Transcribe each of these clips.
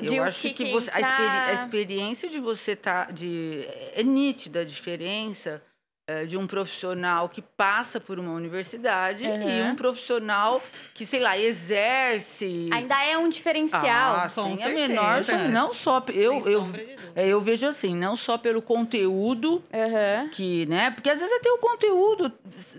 Ah, eu acho que, que você, a, experi a, tá experiência de você tá de é nítida a diferença é, de um profissional que passa por uma universidade uhum. e um profissional que sei lá exerce. Ainda é um diferencial. Ah, Com sim, é certeza. é menor, assim, não só eu eu é, eu vejo assim, não só pelo conteúdo uhum. que né, porque às vezes até o conteúdo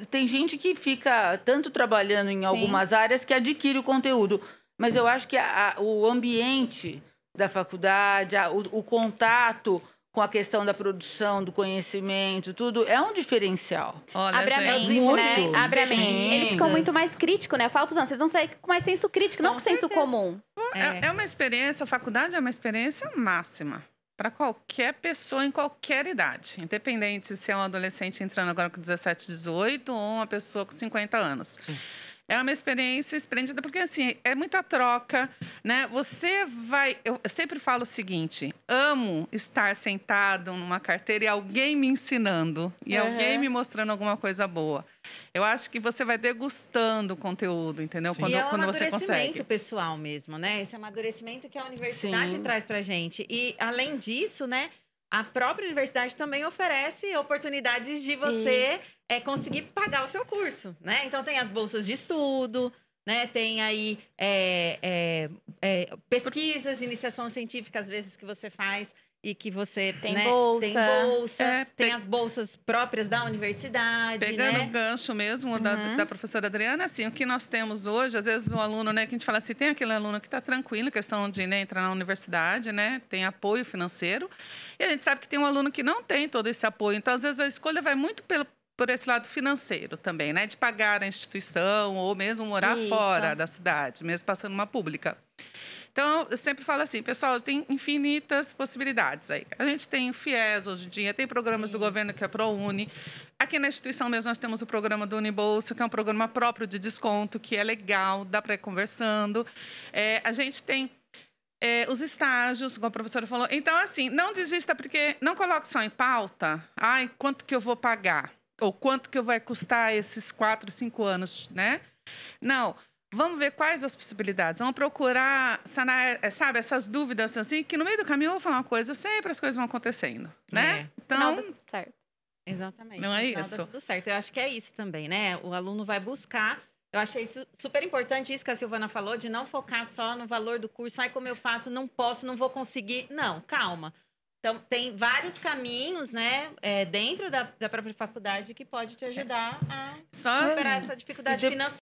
tem gente que fica tanto trabalhando em sim. algumas áreas que adquire o conteúdo mas eu acho que a, a, o ambiente da faculdade, a, o, o contato com a questão da produção, do conhecimento, tudo, é um diferencial. Olha, Abre a mente, né? muito. né? Abre a mente. Eles ficam muito mais críticos, né? Eu falo pros vocês vão sair com mais senso crítico, não com, com senso comum. É, é. é uma experiência, a faculdade é uma experiência máxima para qualquer pessoa em qualquer idade, independente se é um adolescente entrando agora com 17, 18 ou uma pessoa com 50 anos. Sim. É uma experiência esplêndida, porque assim, é muita troca, né? Você vai. Eu, eu, sempre falo o seguinte: amo estar sentado numa carteira e alguém me ensinando, e uhum. alguém me mostrando alguma coisa boa. Eu acho que você vai degustando o conteúdo, entendeu? Sim. Quando, e é um quando você consegue. amadurecimento pessoal mesmo, né? Esse amadurecimento que a universidade Sim. traz pra gente. E além disso, né? a própria universidade também oferece oportunidades de você é, conseguir pagar o seu curso, né? Então tem as bolsas de estudo, né? Tem aí é, é, é pesquisas de iniciação científica, às vezes, que você faz e que você tem né, bolsa, tem, bolsa é, tem pe... as bolsas próprias da universidade. Pegando né? o gancho mesmo uhum. da, da, professora Adriana, assim, o que nós temos hoje, às vezes o aluno, né, que a gente fala assim, tem aquele aluno que está tranquilo, questão de né, entrar na universidade, né, tem apoio financeiro, e a gente sabe que tem um aluno que não tem todo esse apoio, então às vezes a escolha vai muito pelo, por esse lado financeiro também, né? De pagar a instituição ou mesmo morar fora da cidade, mesmo passando uma pública. Então, eu sempre falo assim, pessoal, tem infinitas possibilidades aí. A gente tem o FIES hoje em dia, tem programas do governo que é ProUni. Aqui na instituição mesmo nós temos o programa do Unibolso, que é um programa próprio de desconto, que é legal, dá para ir conversando. É, a gente tem é, os estágios, como a professora falou. Então, assim, não desista, porque não coloque só em pauta, ai, quanto que eu vou pagar? Ou quanto que vai custar esses quatro, cinco anos, né? Não, Vamos ver quais as possibilidades. Vamos procurar sanar, eh, sabe, essas dúvidas assim, que no meio do caminho eu vou falar uma coisa, sempre as coisas vão acontecendo, né? É. Então, certo. Exatamente. Não é isso. Tá tudo certo. Eu acho que é isso também, né? O aluno vai buscar. Eu achei super importante isso que a Silvana falou, de não focar só no valor do curso. Ai, como eu faço? Não posso, não vou conseguir. Não, calma. Então, tem vários caminhos, né, é, dentro da, da, própria faculdade que pode te é. ajudar a Só superar assim, essa dificuldade de, financeira.